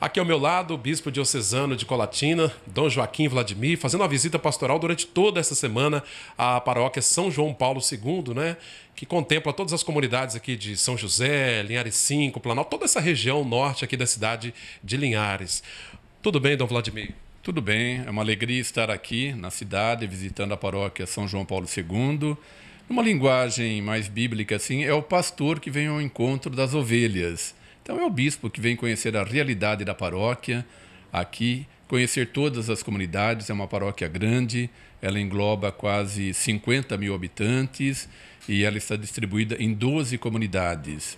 Aqui ao meu lado, o bispo diocesano de Colatina, Dom Joaquim Vladimir, fazendo uma visita pastoral durante toda essa semana à paróquia São João Paulo II, né? Que contempla todas as comunidades aqui de São José, Linhares 5, Planalto, toda essa região norte aqui da cidade de Linhares. Tudo bem, Dom Vladimir? Tudo bem, é uma alegria estar aqui na cidade, visitando a paróquia São João Paulo II. Numa linguagem mais bíblica, assim, é o pastor que vem ao encontro das ovelhas. Então é o bispo que vem conhecer a realidade da paróquia aqui, conhecer todas as comunidades. É uma paróquia grande, ela engloba quase 50 mil habitantes e ela está distribuída em 12 comunidades.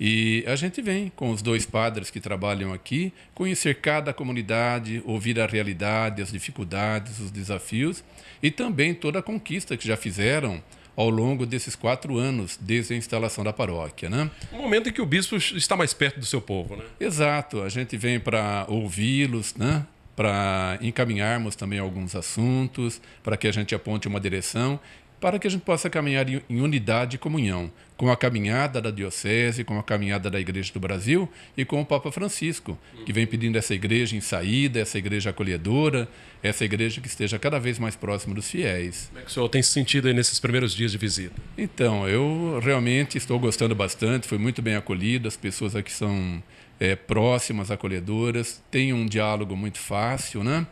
E a gente vem com os dois padres que trabalham aqui, conhecer cada comunidade, ouvir a realidade, as dificuldades, os desafios e também toda a conquista que já fizeram ao longo desses quatro anos, desde a instalação da paróquia. Né? Um momento em que o bispo está mais perto do seu povo, né? Exato, a gente vem para ouvi-los, né? para encaminharmos também alguns assuntos, para que a gente aponte uma direção para que a gente possa caminhar em unidade e comunhão com a caminhada da Diocese, com a caminhada da Igreja do Brasil e com o Papa Francisco, que vem pedindo essa igreja em saída, essa igreja acolhedora, essa igreja que esteja cada vez mais próxima dos fiéis. Como é que o senhor tem sentido aí nesses primeiros dias de visita? Então, eu realmente estou gostando bastante, foi muito bem acolhido, as pessoas aqui são é, próximas, acolhedoras, tem um diálogo muito fácil, né?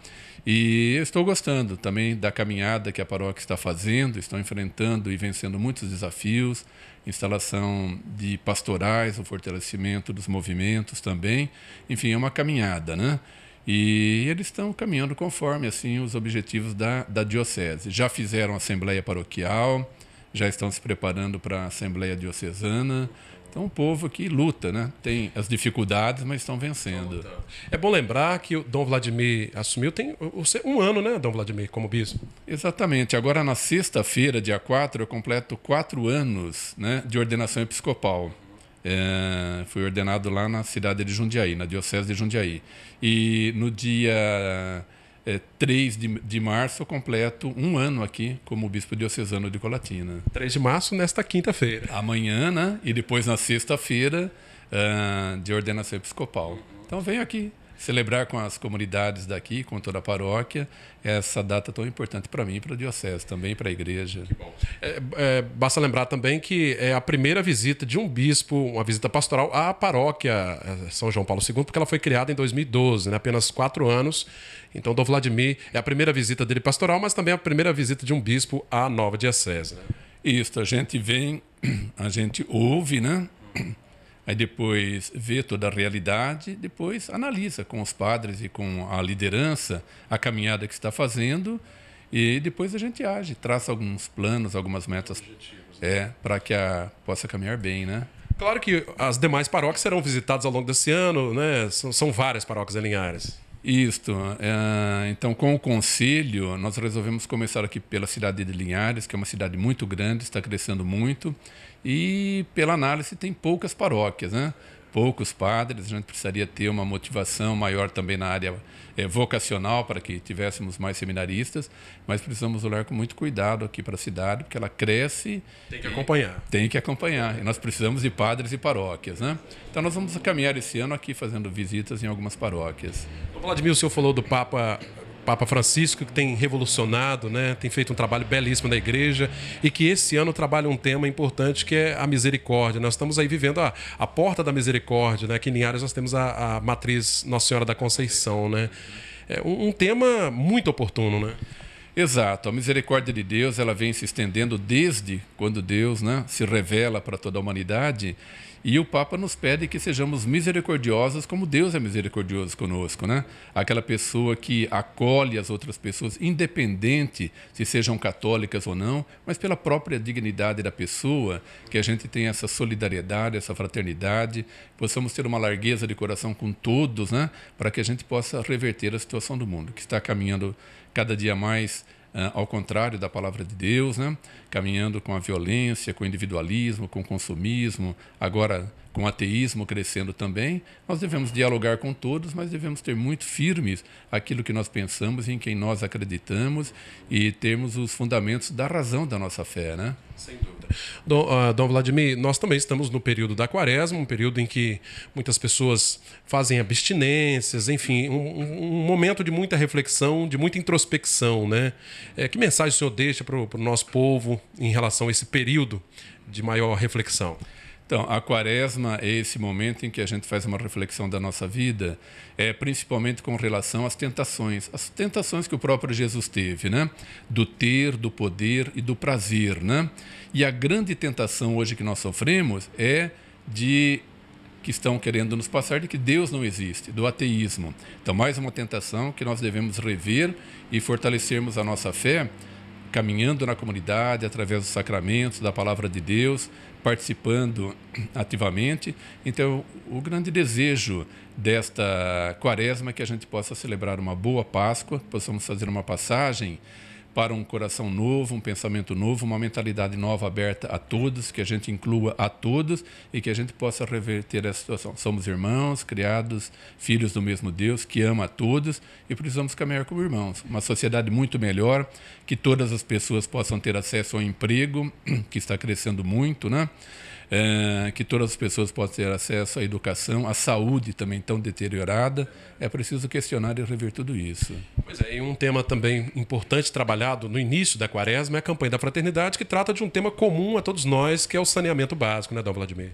E eu estou gostando também da caminhada que a paróquia está fazendo, estão enfrentando e vencendo muitos desafios, instalação de pastorais, o fortalecimento dos movimentos também, enfim, é uma caminhada, né? E eles estão caminhando conforme assim os objetivos da, da diocese. Já fizeram assembleia paroquial, já estão se preparando para a assembleia diocesana, então, um povo que luta, né? Tem as dificuldades, mas estão vencendo. É bom lembrar que o Dom Vladimir assumiu tem um ano, né, Dom Vladimir, como bispo? Exatamente. Agora, na sexta-feira, dia 4, eu completo quatro anos né, de ordenação episcopal. É, fui ordenado lá na cidade de Jundiaí, na diocese de Jundiaí. E no dia é, 3 de, de março eu completo um ano aqui como bispo diocesano de Colatina. 3 de março, nesta quinta-feira. Amanhã, né? E depois na sexta-feira uh, de ordenação episcopal. Então venho aqui celebrar com as comunidades daqui, com toda a paróquia, essa data tão importante para mim, para a Diocese, também para a Igreja. É, é, basta lembrar também que é a primeira visita de um bispo, uma visita pastoral à paróquia é, São João Paulo II, porque ela foi criada em 2012, né? apenas quatro anos. Então, Dom Vladimir é a primeira visita dele pastoral, mas também a primeira visita de um bispo à nova Diocese. Né? Isso, a gente vem, a gente ouve, né? aí depois vê toda a realidade, depois analisa com os padres e com a liderança a caminhada que está fazendo e depois a gente age, traça alguns planos, algumas metas né? é, para que a, possa caminhar bem, né? Claro que as demais paróquias serão visitadas ao longo desse ano, né? São, são várias paróquias em Linhares. Isto. É, então, com o conselho nós resolvemos começar aqui pela cidade de Linhares, que é uma cidade muito grande, está crescendo muito, e pela análise tem poucas paróquias, né? poucos padres, a gente precisaria ter uma motivação maior também na área é, vocacional para que tivéssemos mais seminaristas, mas precisamos olhar com muito cuidado aqui para a cidade, porque ela cresce. Tem que acompanhar. Tem que acompanhar. E nós precisamos de padres e paróquias, né? Então nós vamos caminhar esse ano aqui fazendo visitas em algumas paróquias. Vladimir, o senhor falou do Papa Papa Francisco, que tem revolucionado, né? tem feito um trabalho belíssimo na igreja e que esse ano trabalha um tema importante que é a misericórdia. Nós estamos aí vivendo a, a porta da misericórdia, né? Aqui em Linhares nós temos a, a matriz Nossa Senhora da Conceição. Né? É um, um tema muito oportuno, né? Exato, a misericórdia de Deus ela vem se estendendo desde quando Deus né, se revela para toda a humanidade e o Papa nos pede que sejamos misericordiosos como Deus é misericordioso conosco, né? Aquela pessoa que acolhe as outras pessoas, independente se sejam católicas ou não, mas pela própria dignidade da pessoa, que a gente tenha essa solidariedade, essa fraternidade, possamos ter uma largueza de coração com todos, né? Para que a gente possa reverter a situação do mundo, que está caminhando cada dia mais uh, ao contrário da palavra de Deus, né? caminhando com a violência, com o individualismo, com o consumismo, agora com o ateísmo crescendo também, nós devemos dialogar com todos, mas devemos ter muito firmes aquilo que nós pensamos, em quem nós acreditamos e termos os fundamentos da razão da nossa fé, né? Sem dúvida. Dom, uh, Dom, Vladimir, nós também estamos no período da quaresma, um período em que muitas pessoas fazem abstinências, enfim, um, um momento de muita reflexão, de muita introspecção, né? É, que mensagem o senhor deixa para o nosso povo em relação a esse período de maior reflexão? Então, a quaresma é esse momento em que a gente faz uma reflexão da nossa vida, é, principalmente com relação às tentações, as tentações que o próprio Jesus teve, né? Do ter, do poder e do prazer, né? E a grande tentação hoje que nós sofremos é de que estão querendo nos passar de que Deus não existe, do ateísmo. Então, mais uma tentação que nós devemos rever e fortalecermos a nossa fé caminhando na comunidade através dos sacramentos, da palavra de Deus, participando ativamente. Então, o grande desejo desta quaresma é que a gente possa celebrar uma boa Páscoa, possamos fazer uma passagem para um coração novo, um pensamento novo, uma mentalidade nova aberta a todos, que a gente inclua a todos e que a gente possa reverter a situação. Somos irmãos, criados, filhos do mesmo Deus, que ama a todos e precisamos caminhar como irmãos. Uma sociedade muito melhor, que todas as pessoas possam ter acesso ao emprego, que está crescendo muito, né? é, que todas as pessoas possam ter acesso à educação, à saúde também tão deteriorada. É preciso questionar e rever tudo isso. Pois é, e um tema também importante trabalhado no início da quaresma é a campanha da fraternidade, que trata de um tema comum a todos nós, que é o saneamento básico, né, Dom Vladimir?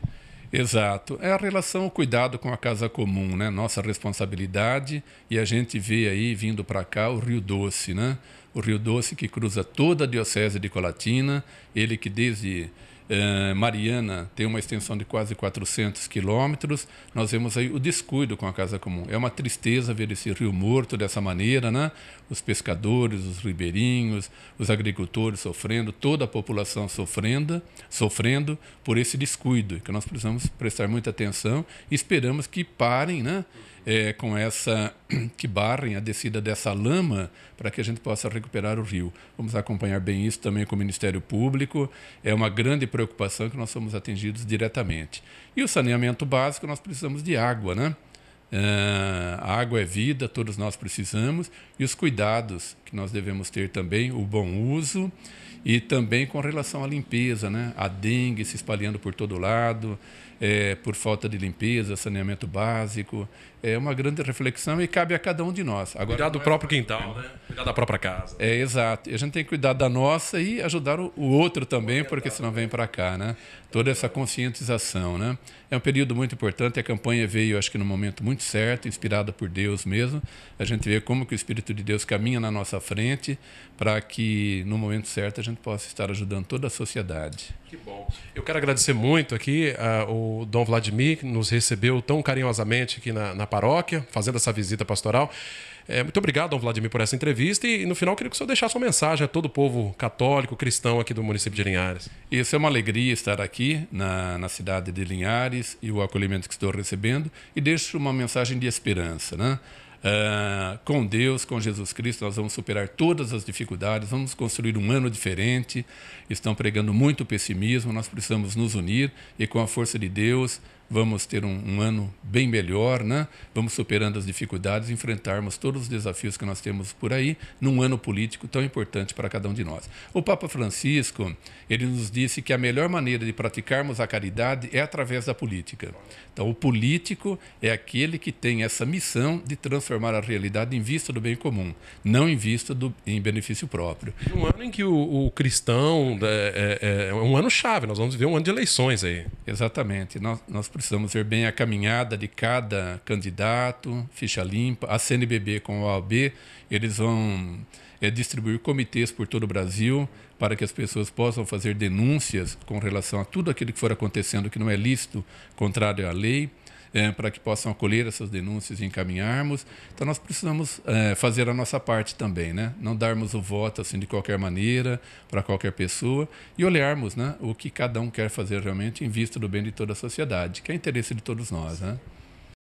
Exato. É a relação, o cuidado com a casa comum, né? Nossa responsabilidade. E a gente vê aí, vindo para cá, o Rio Doce, né? O Rio Doce que cruza toda a diocese de Colatina, ele que desde eh, Mariana tem uma extensão de quase 400 quilômetros. Nós vemos aí o descuido com a Casa Comum. É uma tristeza ver esse rio morto dessa maneira, né? Os pescadores, os ribeirinhos, os agricultores sofrendo, toda a população sofrendo, sofrendo por esse descuido, que nós precisamos prestar muita atenção e esperamos que parem, né? é, com essa que barrem a descida dessa lama para que a gente possa recuperar o rio. Vamos acompanhar bem isso também com o Ministério Público. É uma grande preocupação que nós somos atingidos diretamente. E o saneamento básico, nós precisamos de água, né? a ah, água é vida, todos nós precisamos, e os cuidados que nós devemos ter também, o bom uso e também com relação à limpeza, né? a dengue se espalhando por todo lado, é, por falta de limpeza, saneamento básico. É uma grande reflexão e cabe a cada um de nós. Agora, cuidar do é próprio quintal, né? né? cuidar da própria casa. É, exato. E a gente tem que cuidar da nossa e ajudar o, outro também, porque senão vem para cá. Né? Toda essa conscientização. Né? É um período muito importante. A campanha veio, acho que, num momento muito certo, certa, inspirada por Deus mesmo. A gente vê como que o Espírito de Deus caminha na nossa frente para que, no momento certo, a gente possa estar ajudando toda a sociedade. Que bom. Eu quero agradecer muito aqui uh, o Dom Vladimir, que nos recebeu tão carinhosamente aqui na, na paróquia, fazendo essa visita pastoral. É, muito obrigado, Dom Vladimir, por essa entrevista. E, no final, queria que o senhor deixasse uma mensagem a todo o povo católico, cristão aqui do município de Linhares. Isso é uma alegria estar aqui na, na cidade de Linhares e o acolhimento que estou recebendo. E deixo uma mensagem de esperança, né? Uh, com Deus, com Jesus Cristo, nós vamos superar todas as dificuldades, vamos construir um ano diferente. Estão pregando muito pessimismo, nós precisamos nos unir e, com a força de Deus, vamos ter um, um, ano bem melhor, né? vamos superando as dificuldades, enfrentarmos todos os desafios que nós temos por aí, num ano político tão importante para cada um de nós. O Papa Francisco, ele nos disse que a melhor maneira de praticarmos a caridade é através da política. Então, o político é aquele que tem essa missão de transformar a realidade em vista do bem comum, não em vista do, em benefício próprio. Um ano em que o, o cristão é, é, é um ano chave, nós vamos viver um ano de eleições aí. Exatamente. Nós, nós Precisamos ver bem a caminhada de cada candidato, ficha limpa. A CNBB com a OAB, eles vão é, distribuir comitês por todo o Brasil para que as pessoas possam fazer denúncias com relação a tudo aquilo que for acontecendo que não é lícito, contrário à lei é, para que possam acolher essas denúncias e encaminharmos. Então, nós precisamos é, fazer a nossa parte também, né? não darmos o voto assim de qualquer maneira para qualquer pessoa e olharmos né, o que cada um quer fazer realmente em vista do bem de toda a sociedade, que é interesse de todos nós. Né?